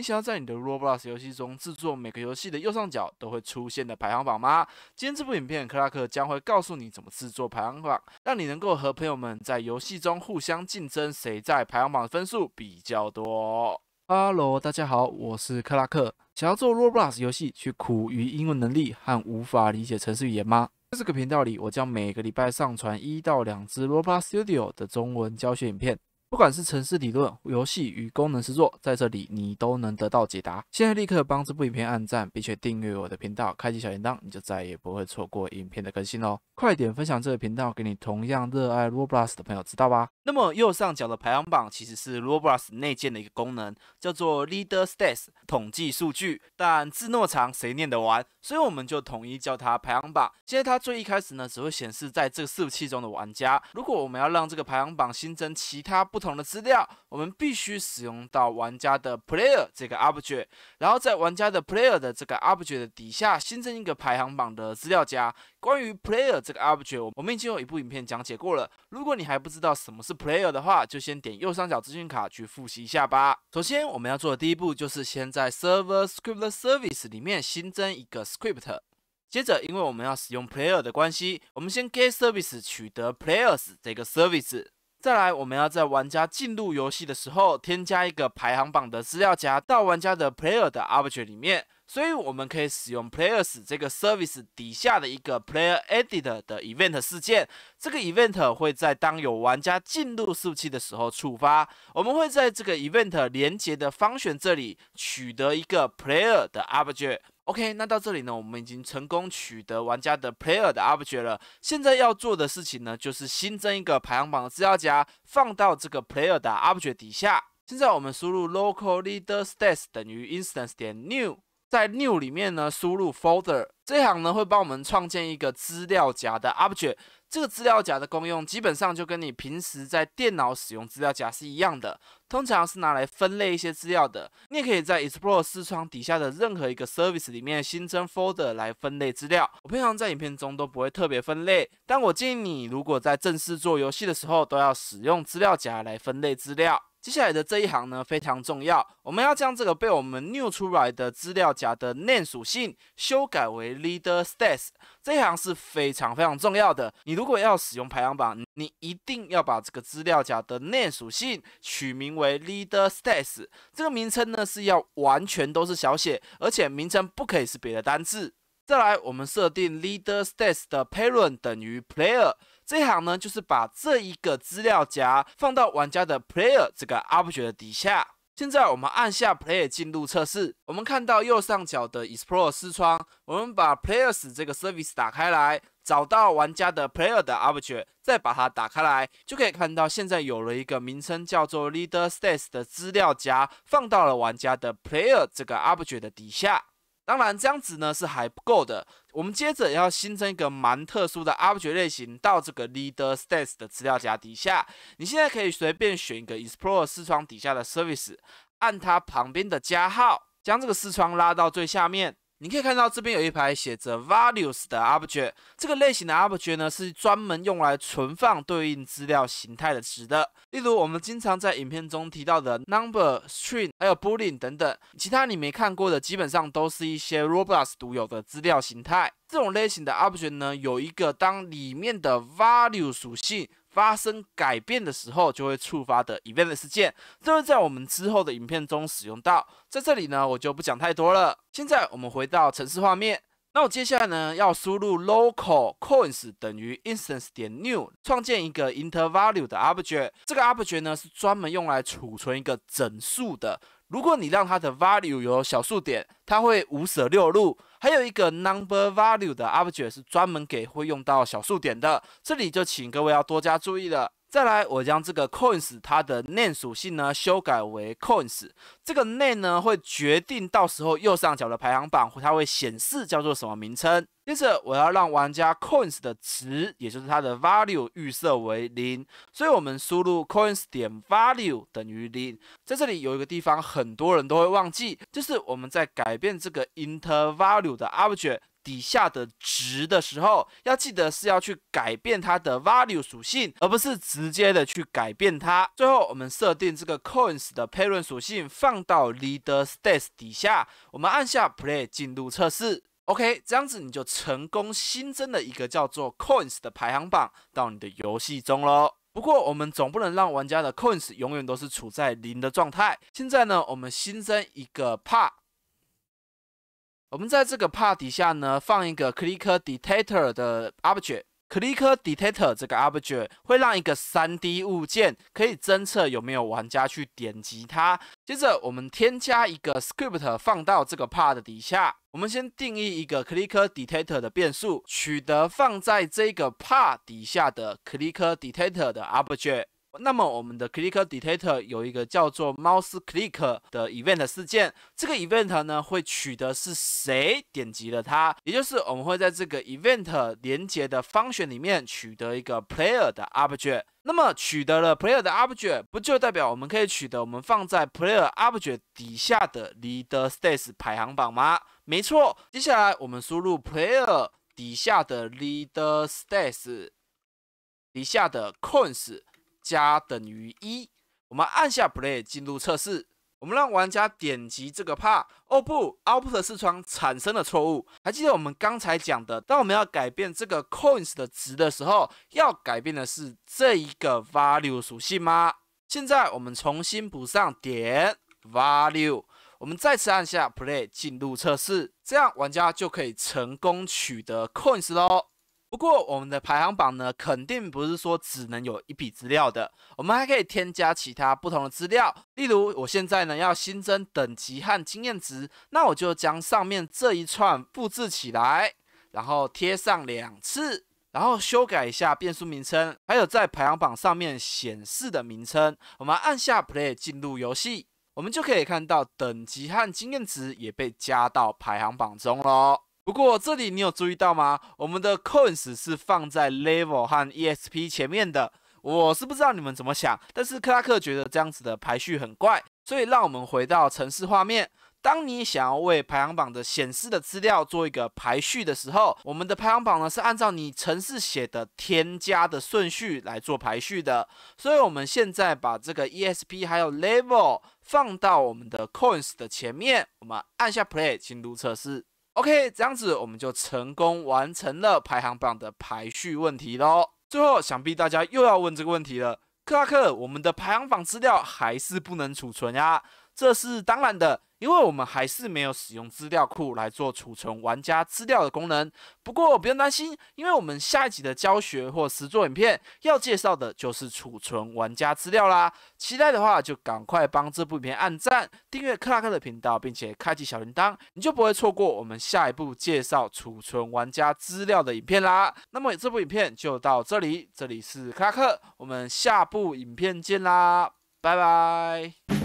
你想要在你的 Roblox 游戏中制作每个游戏的右上角都会出现的排行榜吗？今天这部影片克拉克将会告诉你怎么制作排行榜，让你能够和朋友们在游戏中互相竞争，谁在排行榜的分数比较多。Hello，大家好，我是克拉克。想要做 Roblox 游戏却苦于英文能力和无法理解程式语言吗？在这个频道里，我将每个礼拜上传一到两支 Roblox Studio 的中文教学影片。不管是城市理论、游戏与功能制作，在这里你都能得到解答。现在立刻帮这部影片按赞，并且订阅我的频道，开启小铃铛，你就再也不会错过影片的更新喽！快点分享这个频道，给你同样热爱 Roblox 的朋友知道吧。那么右上角的排行榜其实是 Roblox 内建的一个功能，叫做 Leader Stats 统计数据，但字那么长谁念得完？所以我们就统一叫它排行榜。现在它最一开始呢，只会显示在这个服务器中的玩家。如果我们要让这个排行榜新增其他不不同的资料，我们必须使用到玩家的 player 这个 object，然后在玩家的 player 的这个 object 的底下新增一个排行榜的资料夹。关于 player 这个 object，我们已经有一部影片讲解过了。如果你还不知道什么是 player 的话，就先点右上角资讯卡去复习一下吧。首先我们要做的第一步就是先在 server script service 里面新增一个 script。接着，因为我们要使用 player 的关系，我们先 get service 取得 players 这个 service。再来，我们要在玩家进入游戏的时候，添加一个排行榜的资料夹到玩家的 player 的 object 里面。所以，我们可以使用 players 这个 service 底下的一个 player e d t o r 的 event 事件。这个 event 会在当有玩家进入服务器的时候触发。我们会在这个 event 连接的方选这里取得一个 player 的 object。OK，那到这里呢，我们已经成功取得玩家的 player 的 object 了。现在要做的事情呢，就是新增一个排行榜的资料夹，放到这个 player 的 object 底下。现在我们输入 local leader stats 等于 instance 点 new。在 New 里面呢，输入 Folder 这一行呢，会帮我们创建一个资料夹的 Object。这个资料夹的功用基本上就跟你平时在电脑使用资料夹是一样的，通常是拿来分类一些资料的。你也可以在 Explore 视窗底下的任何一个 Service 里面新增 Folder 来分类资料。我平常在影片中都不会特别分类，但我建议你如果在正式做游戏的时候，都要使用资料夹来分类资料。接下来的这一行呢非常重要，我们要将这个被我们 new 出来的资料夹的 name 属性修改为 leader states。这一行是非常非常重要的。你如果要使用排行榜，你一定要把这个资料夹的 name 属性取名为 leader states。这个名称呢是要完全都是小写，而且名称不可以是别的单字。再来，我们设定 leader states 的 parent 等于 player。这行呢，就是把这一个资料夹放到玩家的 player 这个 object 的底下。现在我们按下 play e r 进入测试，我们看到右上角的 explore 视窗。我们把 players 这个 service 打开来，找到玩家的 player 的 object，再把它打开来，就可以看到现在有了一个名称叫做 leader states 的资料夹，放到了玩家的 player 这个 object 的底下。当然，这样子呢是还不够的。我们接着要新增一个蛮特殊的 o b j 类型到这个 Leader States 的资料夹底下。你现在可以随便选一个 Explorer 视窗底下的 Service，按它旁边的加号，将这个视窗拉到最下面。你可以看到这边有一排写着 values 的 object，这个类型的 object 呢是专门用来存放对应资料形态的值的。例如我们经常在影片中提到的 number、string，还有 boolean 等等。其他你没看过的，基本上都是一些 r o b o x 独有的资料形态。这种类型的 object 呢，有一个当里面的 value 属性。发生改变的时候就会触发的 event 事件，这会在我们之后的影片中使用到，在这里呢我就不讲太多了。现在我们回到城市画面。那我接下来呢，要输入 local coins 等于 instance 点 new，创建一个 i n t e e r value 的 object。这个 object 呢，是专门用来储存一个整数的。如果你让它的 value 有小数点，它会五舍六入。还有一个 number value 的 object 是专门给会用到小数点的，这里就请各位要多加注意了。再来，我将这个 coins 它的 name 属性呢修改为 coins，这个 name 呢会决定到时候右上角的排行榜它会显示叫做什么名称。接着，我要让玩家 coins 的值，也就是它的 value 预设为零，所以我们输入 coins 点 value 等于零。在这里有一个地方很多人都会忘记，就是我们在改变这个 inter value 的 object。底下的值的时候，要记得是要去改变它的 value 属性，而不是直接的去改变它。最后，我们设定这个 coins 的 parent 属性放到 leader states 底下。我们按下 play 进入测试。OK，这样子你就成功新增了一个叫做 coins 的排行榜到你的游戏中喽。不过，我们总不能让玩家的 coins 永远都是处在零的状态。现在呢，我们新增一个 par。我们在这个 part 底下呢，放一个 click detector 的 object。click detector 这个 object 会让一个 3D 物件可以侦测有没有玩家去点击它。接着，我们添加一个 script 放到这个 part 底下。我们先定义一个 click detector 的变数，取得放在这个 part 底下的 click detector 的 object。那么，我们的 ClickDetector 有一个叫做 Mouse Click 的 event 事件。这个 event 呢，会取得是谁点击了它，也就是我们会在这个 event 连接的 function 里面取得一个 Player 的 object。那么，取得了 Player 的 object，不就代表我们可以取得我们放在 Player object 底下的 Leader States 排行榜吗？没错。接下来，我们输入 Player 底下的 Leader States 底下的 Coins。加等于一，我们按下 Play 进入测试。我们让玩家点击这个帕，哦不，Output 窗产生了错误。还记得我们刚才讲的，当我们要改变这个 Coins 的值的时候，要改变的是这一个 Value 属性吗？现在我们重新补上点 Value，我们再次按下 Play 进入测试，这样玩家就可以成功取得 Coins 咯。不过，我们的排行榜呢，肯定不是说只能有一笔资料的，我们还可以添加其他不同的资料。例如，我现在呢要新增等级和经验值，那我就将上面这一串复制起来，然后贴上两次，然后修改一下变量名称，还有在排行榜上面显示的名称。我们按下 Play 进入游戏，我们就可以看到等级和经验值也被加到排行榜中喽。不过这里你有注意到吗？我们的 coins 是放在 level 和 ESP 前面的。我是不知道你们怎么想，但是克拉克觉得这样子的排序很怪，所以让我们回到城市画面。当你想要为排行榜的显示的资料做一个排序的时候，我们的排行榜呢是按照你城市写的添加的顺序来做排序的。所以我们现在把这个 ESP 还有 level 放到我们的 coins 的前面，我们按下 play 进入测试。OK，这样子我们就成功完成了排行榜的排序问题喽。最后，想必大家又要问这个问题了，克拉克，我们的排行榜资料还是不能储存呀？这是当然的。因为我们还是没有使用资料库来做储存玩家资料的功能。不过不用担心，因为我们下一集的教学或实做影片要介绍的就是储存玩家资料啦。期待的话就赶快帮这部影片按赞、订阅克拉克的频道，并且开启小铃铛，你就不会错过我们下一步介绍储存玩家资料的影片啦。那么这部影片就到这里，这里是克拉克，我们下部影片见啦，拜拜。